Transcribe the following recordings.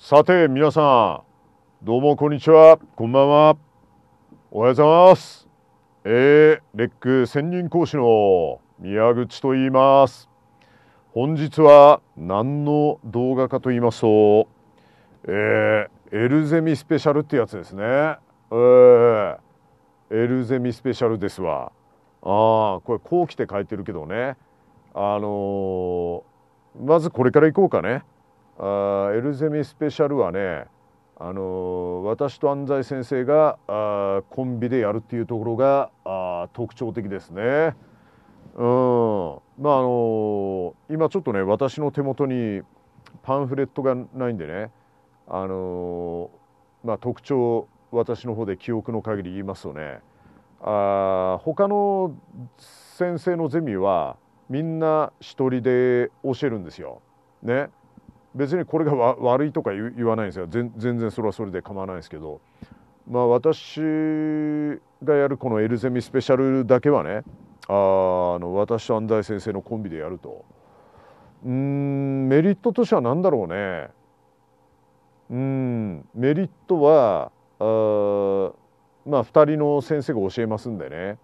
さて皆さんどうもこんにちはこんばんはおはようございますえー、レック専任講師の宮口と言います本日は何の動画かと言いますとえー、エルゼミスペシャルってやつですねえー、エルゼミスペシャルですわああこれこう来て書いてるけどねあのー、まずこれから行こうかねあエルゼミスペシャルはねあの私と安西先生があコンビでやるっていうところが特徴的ですね。うんまああの今ちょっとね私の手元にパンフレットがないんでね、あのまあ、特徴私の方で記憶の限り言いますとねあ他の先生のゼミはみんな一人で教えるんですよ。ね、別にこれが悪いとか言わないんですよ全然それはそれで構わないですけど、まあ、私がやるこの「エルゼミスペシャル」だけはねあの私と安西先生のコンビでやるとうんメリットとしては何だろうねうんメリットはあまあ2人の先生が教えますんでね、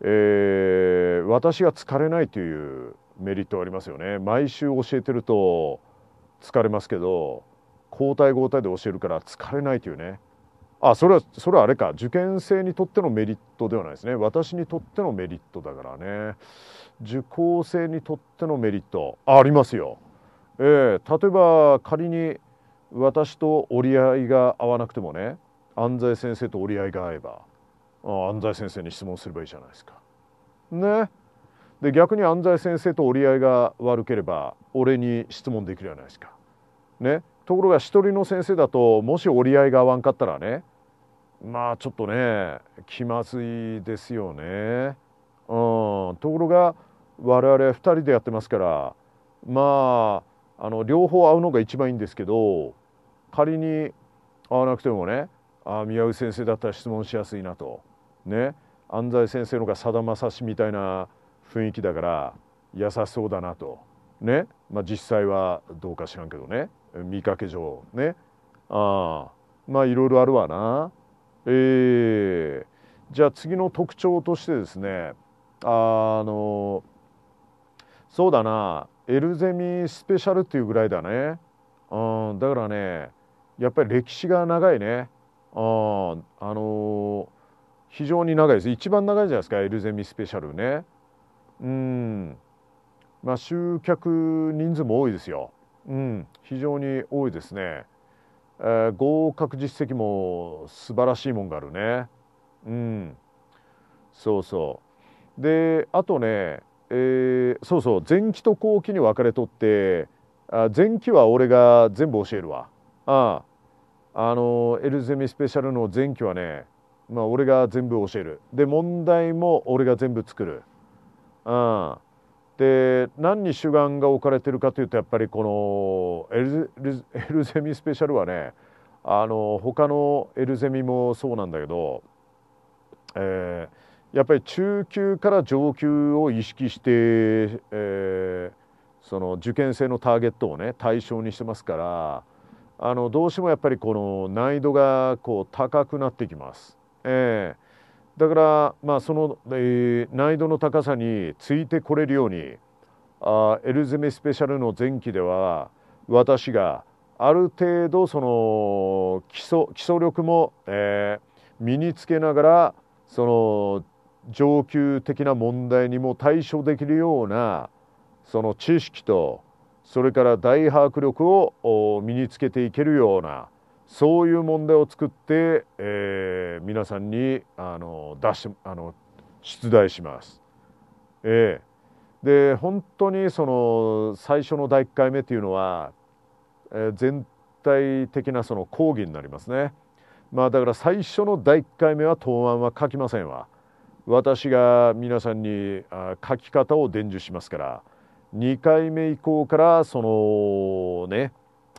えー、私が疲れないというメリットありますよね毎週教えてると疲れますけど交代交代で教えるから疲れないというねあそれはそれはあれか受験生にとってのメリットではないですね私にとってのメリットだからね受講生にとってのメリットありますよ。えー、例えば仮に私と折り合いが合わなくてもね安西先生と折り合いが合えばあ安西先生に質問すればいいじゃないですか。ね。で逆に安西先生と折り合いが悪ければ俺に質問できるじゃないですか。ね、ところが一人の先生だともし折り合いが合わんかったらねまあちょっとね気まずいですよね。うん、ところが我々2人でやってますからまああの両方合うのが一番いいんですけど仮に合わなくてもねあ宮内先生だったら質問しやすいなとね安西先生のがさだまさしみたいな雰囲気だから優しそうだなと。ね、まあ、実際はどうか知らんけどね見かけ上ねあまあいろいろあるわなええー、じゃあ次の特徴としてですねあのそうだなエルゼミスペシャルっていうぐらいだね、うん、だからねやっぱり歴史が長いねん、あの非常に長いです一番長いじゃないですかエルゼミスペシャルねうんまあ、集客人数も多いですよ、うん、非常に多いですね、えー、合格実績も素晴らしいもんがあるねうんそうそうであとね、えー、そうそう前期と後期に分かれとってあ前期は俺が全部教えるわあああのエルゼミスペシャルの前期はねまあ俺が全部教えるで問題も俺が全部作るうんで何に主眼が置かれてるかというとやっぱりこのエルエルゼミスペシャルはねあの他のエルゼミもそうなんだけど、えー、やっぱり中級から上級を意識して、えー、その受験生のターゲットをね対象にしてますからあのどうしてもやっぱりこの難易度がこう高くなってきます。えー、だからまあその、えー、難易度の高さについてこれるようにあエルゼメスペシャルの前期では私がある程度その基礎基礎力も、えー、身につけながらその上級的な問題にも対処できるようなその知識とそれから大迫力を身につけていけるようなそういう問題を作って、えー、皆さんにあの出しあの出題します。えー、で本当にその最初の第1回目というのは、えー、全体的なその講義になりますね。まあ、だから最初の第1回目は答案は書きませんわ。私が皆さんに書き方を伝授しますから2回目以降からそのね、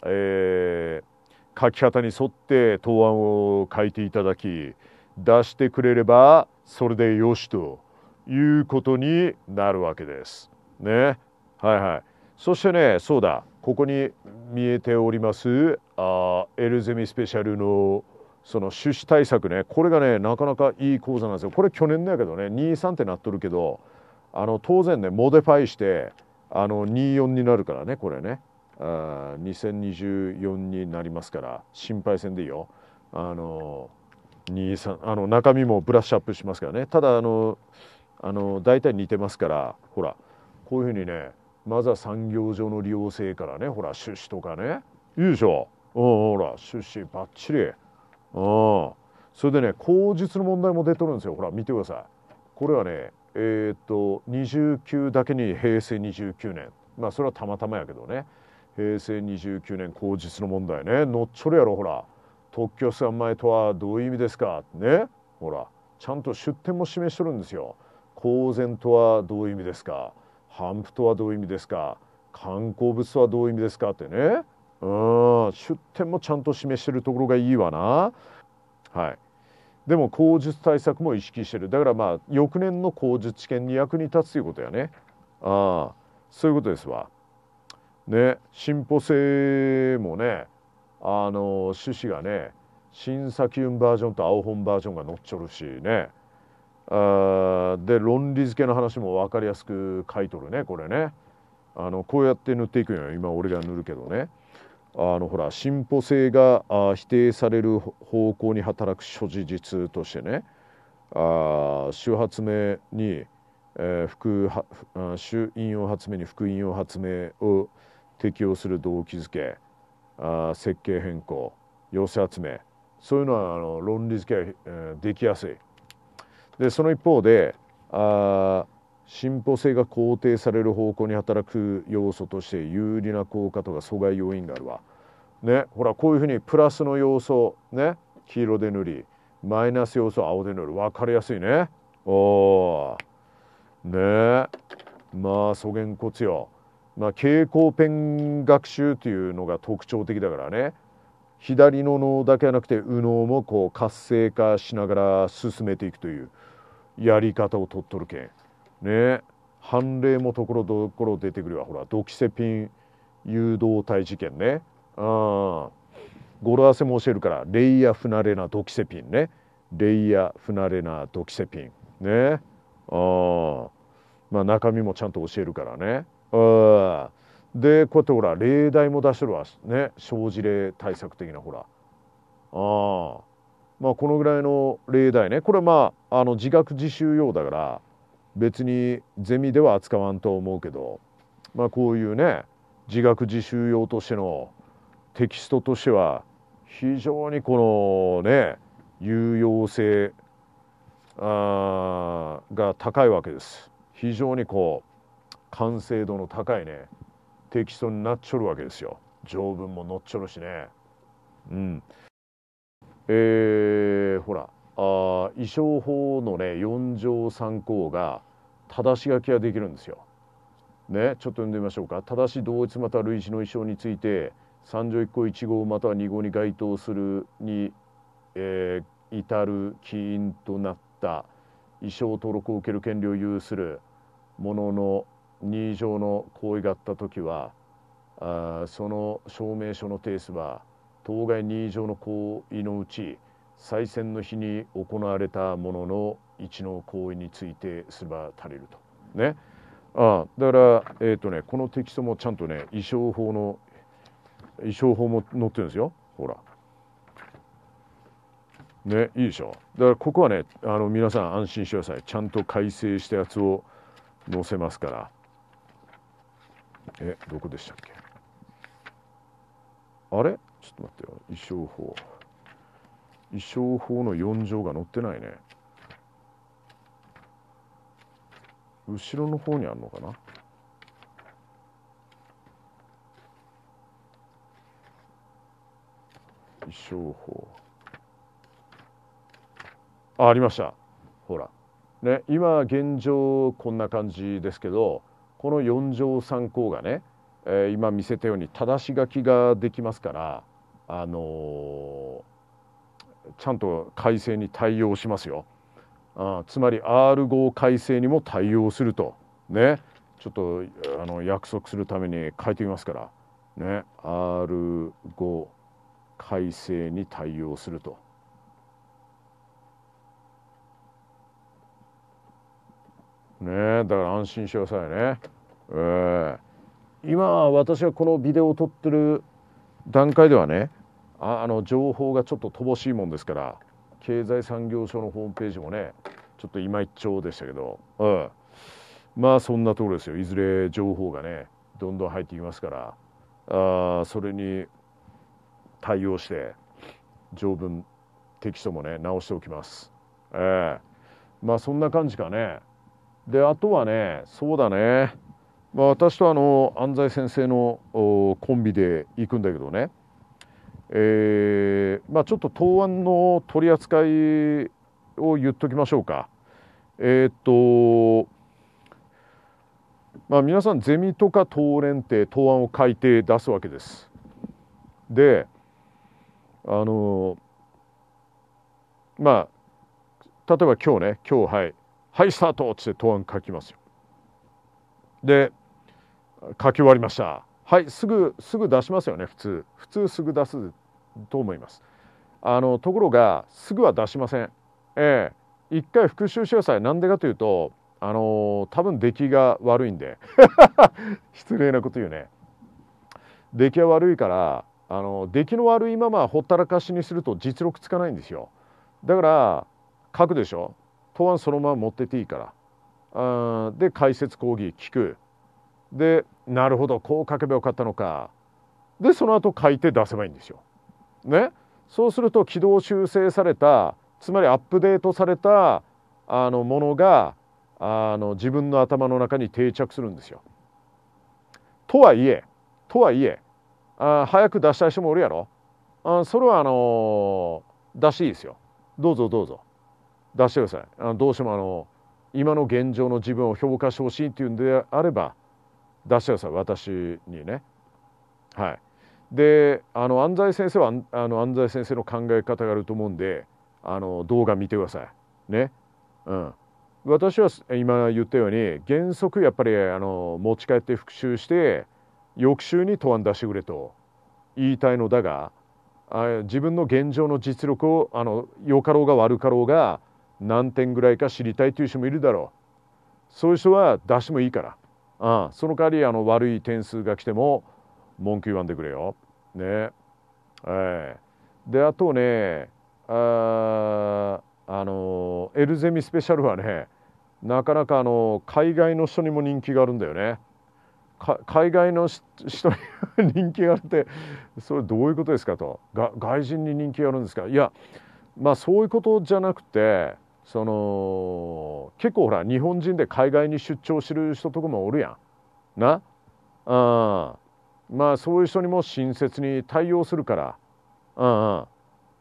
えー書き方に沿って答案を書いていただき出してくれればそれでよしということになるわけです。ね。はいはい。そしてねそうだここに見えておりますあエルゼミスペシャルのその趣旨対策ねこれがねなかなかいい講座なんですよこれ去年だけどね23ってなっとるけどあの当然ねモデファイしてあの24になるからねこれねあ2024になりますから心配せんでいいよあの23あの中身もブラッシュアップしますからねただあのあの大体似てますからほらこういうふうにねまずは産業上の利用性からねほら出資とかねいいでしょうほら出資ばっちりうんそれでね口述の問題も出てるんですよほら見てくださいこれはねえー、っと29だけに平成29年まあそれはたまたまやけどね平成29年口実の問題ね乗っちょるやろほら特許ん前とはどういう意味ですかねほらちゃんと出典も示しとるんですよ公然とはどういう意味ですか反布とはどういう意味ですか観光物とはどういう意味ですかってねうん出典もちゃんと示してるところがいいわなはいでも口述対策も意識してるだからまあ翌年の口述試験に役に立つということやねああそういうことですわね進歩性もねあの趣旨がね審査キバージョンと青本バージョンが乗っちょるしねあで論理付けの話も分かりやすく書いとるねこれねあのこうやって塗っていくんよ今俺が塗るけどねあのほら進歩性が否定される方向に働く諸事実としてねあ周発明に、えー、副周因を発明に副引用発明を適用する動機づけあ設計変更寄せ集めそういうのはあの論理づけえできやすい。でその一方であ進歩性が肯定される方向に働く要素として有利な効果とか阻害要因があるわ。ね、ほらこういうふうにプラスの要素、ね、黄色で塗りマイナス要素青で塗る分かりやすいね。おねまあ粗言骨よまあ、蛍光ペン学習というのが特徴的だからね左の脳だけじゃなくて右脳もこう活性化しながら進めていくというやり方をとっとるけんね判例もところどころ出てくるわほらドキセピン誘導体事件ねあ語呂合わせも教えるからレイヤフナレナドキセピンねレイヤフナレナドキセピンねあまあ中身もちゃんと教えるからねでこうやってほら例題も出しとるわね生じ例対策的なほらあまあこのぐらいの例題ねこれまああの自学自習用だから別にゼミでは扱わんと思うけど、まあ、こういうね自学自習用としてのテキストとしては非常にこのね有用性あが高いわけです。非常にこう完成度の高いねテキストになっちょるわけですよ条文も載っちょるしねうんえー、ほらあ衣装法のね4条3項が正し書きができるんですよ。ねちょっと読んでみましょうか「正し同一また類似の衣装について3条1項1号または2号に該当するに、えー、至る起因となった衣装登録を受ける権利を有するものの2以上の行為があった時はあその証明書の提出は当該2以上の行為のうち再選の日に行われたものの一の行為についてすれば足りると。ね、あだから、えーとね、このテキストもちゃんとね衣装法の衣装法も載ってるんですよほら。ねいいでしょだからここはねあの皆さん安心してくださいちゃんと改正したやつを載せますから。えどこでしたっけあれちょっと待ってよ衣装法衣装法の4条が載ってないね後ろの方にあるのかな衣装法あありましたほらね今現状こんな感じですけどこの四乗三項がね、えー、今見せたように正し書きができますから、あのー、ちゃんと改正に対応しますよ。あつまり R5 改正にも対応するとねちょっとあの約束するために書いてみますからね R5 改正に対応すると。ねだから安心してくださいね。えー、今私がこのビデオを撮ってる段階ではねああの情報がちょっと乏しいもんですから経済産業省のホームページもねちょっと今一丁でしたけど、うん、まあそんなところですよいずれ情報がねどんどん入ってきますからあそれに対応して条文テキストもね直しておきます。えー、まあそんな感じかね。であとはねそうだね、まあ、私とあの安西先生のコンビで行くんだけどねえー、まあ、ちょっと答案の取り扱いを言っときましょうか。えー、っとまあ、皆さんゼミとか答連って答案を書いて出すわけです。であのまあ例えば今日ね今日はいはいスタートっつって答案書きますよ。で書き終わりましたはいすぐすぐ出しますよね普通普通すぐ出すと思います。あのところがすぐは出しません。ええー、一回復習してくださいなんでかというとあのー、多分出来が悪いんで 失礼なこと言うね出来は悪いからあの出来の悪いままほったらかしにすると実力つかないんですよだから書くでしょ答案そのまま持ってていいからで解説講義聞くでなるほどこう書けばよかったのかでその後書いて出せばいいんですよ。ね、そうすると軌道修正されたつまりアップデートされたあのものがあの自分の頭の中に定着するんですよ。とはいえとはいえあ早く出したい人もおるやろあそれはあのー、出していいですよどうぞどうぞ出してくださいあのどうしてもあの今の現状の自分を評価してほしいっていうんであれば出してください私にねはいであの安西先生はあの安西先生の考え方があると思うんであの動画見てくださいねうん私は今言ったように原則やっぱりあの持ち帰って復習して翌週に答案出してくれと言いたいのだが自分の現状の実力をあの良かろうが悪かろうが何点ぐらいか知りたいという人もいるだろうそういう人は出してもいいからああその代わりあの悪い点数が来ても文句言わんでくれよ。ねえー、であとねああのエルゼミスペシャルはねなかなかあの海外の人にも人気があるんだよね。海外の人に人気があるってそれどういうことですかと外人に人気があるんですかいやまあそういうことじゃなくてその結構ほら日本人で海外に出張してる人とかもおるやんなあまあそういう人にも親切に対応するからうんうん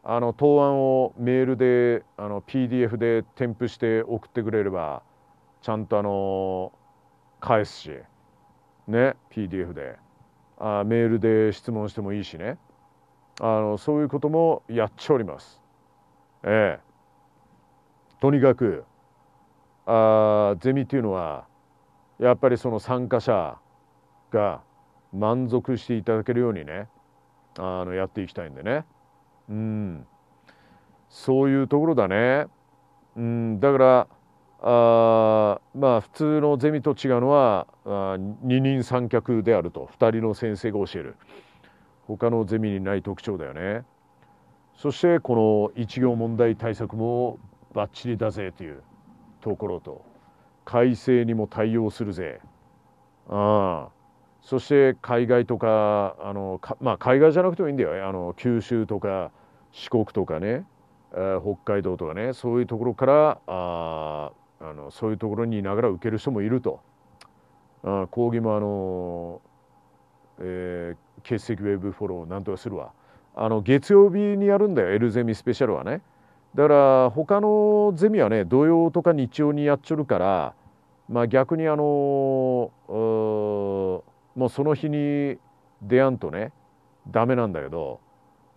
あの答案をメールであの PDF で添付して送ってくれればちゃんとあの返すしね PDF であメールで質問してもいいしねあのそういうこともやっておりますええとにかくあゼミっていうのはやっぱりその参加者が満足していただけるようにねあのやっていきたいんでねうんそういうところだねうんだからあまあ普通のゼミと違うのは二人三脚であると2人の先生が教える他のゼミにない特徴だよねそしてこの一行問題対策もバッチリだぜというところと改正にも対応するぜあそして海外とかあのまあ、海外じゃなくてもいいんだよあの九州とか四国とかね、えー、北海道とかねそういうところからああのそういうところにいながら受ける人もいるとあ講義もあの、えー、欠席ウェブフォローなんとかするわあの月曜日にやるんだよエルゼミスペシャルはね。だから他のゼミはね土曜とか日曜にやっちょるから、まあ、逆にあのもうその日に出やんとねダメなんだけど、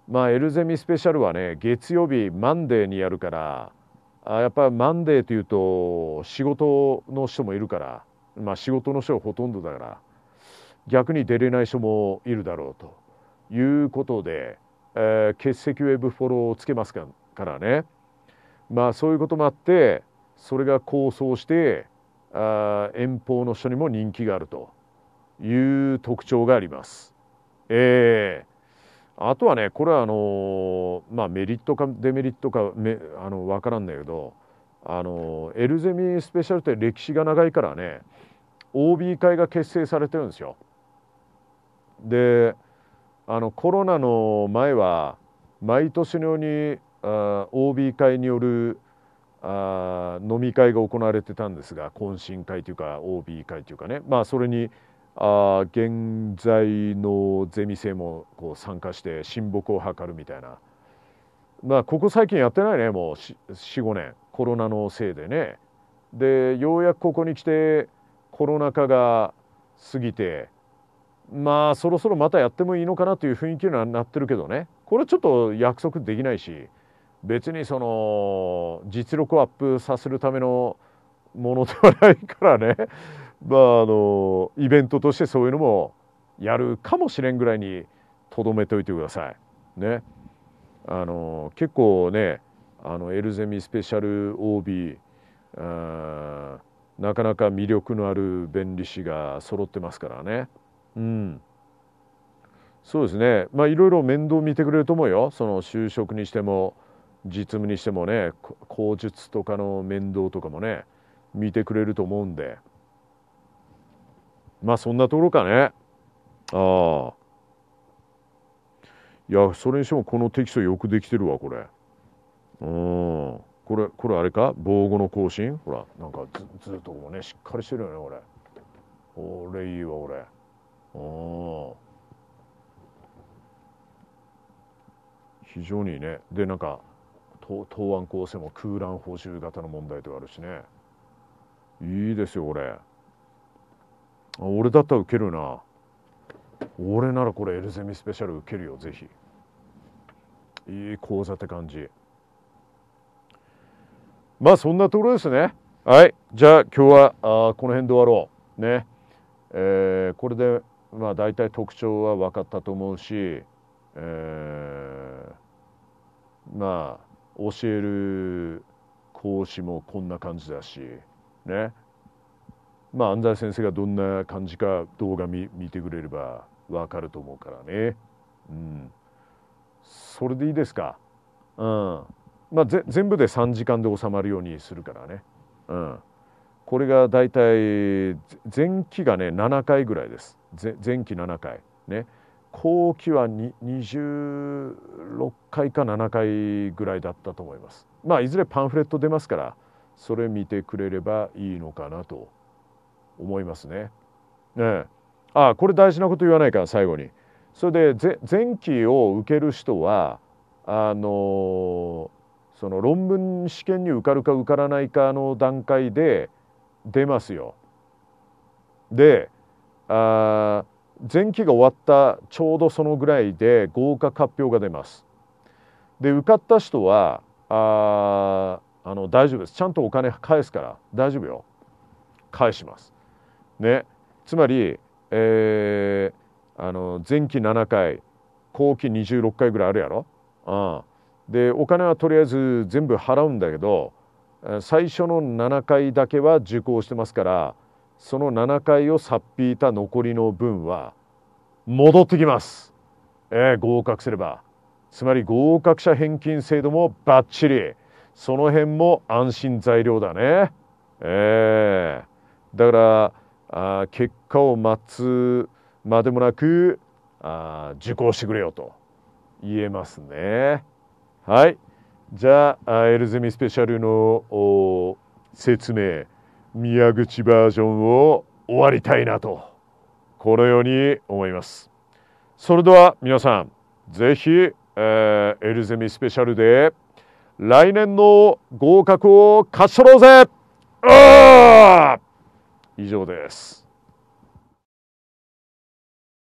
まあ、エルゼミスペシャルはね月曜日マンデーにやるからあやっぱりマンデーというと仕事の人もいるから、まあ、仕事の人はほとんどだから逆に出れない人もいるだろうということで、えー、欠席ウェブフォローをつけますかからねまあそういうこともあってそれが構想してあ遠方の人にも人気があるという特徴があります。えー、あとはねこれはあのまあ、メリットかデメリットかめあの分からんだけどあのエルゼミスペシャルって歴史が長いからね OB 会が結成されてるんですよ。であのコロナの前は毎年のようにあ OB 会によるあ飲み会が行われてたんですが懇親会というか OB 会というかねまあそれにあ現在のゼミ生もこう参加して親睦を図るみたいなまあここ最近やってないねもう45年コロナのせいでねでようやくここに来てコロナ禍が過ぎてまあそろそろまたやってもいいのかなという雰囲気にはなってるけどねこれちょっと約束できないし別にその実力をアップさせるためのものではないからね、まあ、あのイベントとしてそういうのもやるかもしれんぐらいにとどめておいてください。ね、あの結構ねあのエルゼミスペシャル OB あなかなか魅力のある弁理士が揃ってますからね。うん、そうですねまあいろいろ面倒見てくれると思うよその就職にしても。実務にしてもね口述とかの面倒とかもね見てくれると思うんでまあそんなところかねああいやそれにしてもこのテキストよくできてるわこれうんこれこれあれか防護の更新ほらなんかずずっとこうねしっかりしてるよねこれこれいいわこれうん非常にいいねでなんか東案高専も空欄補修型の問題とかあるしねいいですよこれ俺だったら受けるな俺ならこれエルゼミスペシャル受けるよぜひいい講座って感じまあそんなところですねはいじゃあ今日はあこの辺で終わろうねえー、これでまあ大体特徴は分かったと思うし、えー、まあ教える講師もこんな感じだしねまあ安西先生がどんな感じか動画見見てくれればわかると思うからねうんそれでいいですかうんまあ全部で3時間で収まるようにするからねうんこれが大体前期がね7回ぐらいです前期7回ね。後期は26回か7回ぐらいだったと思います。まあいずれパンフレット出ますからそれ見てくれればいいのかなと思いますね。ねあこれ大事なこと言わないから最後に。それで前期を受ける人はあのその論文試験に受かるか受からないかの段階で出ますよ。であ前期が終わったちょうどそのぐらいで合格発表が出ます。で受かった人はああの大丈夫ですちゃんとお金返すから大丈夫よ返します。ね、つまり、えー、あの前期7回後期26回ぐらいあるやろ。うん、でお金はとりあえず全部払うんだけど最初の7回だけは受講してますから。その7回をさっぴいた残りの分は戻ってきます、えー、合格すればつまり合格者返金制度もバッチリその辺も安心材料だねえー、だからあ結果を待つまでもなくあ受講してくれよと言えますねはいじゃあエルゼミスペシャルの説明宮口バージョンを終わりたいなとこのように思いますそれでは皆さんぜひ、えー、エルゼミスペシャルで来年の合格を勝ち取ろうぜ以上です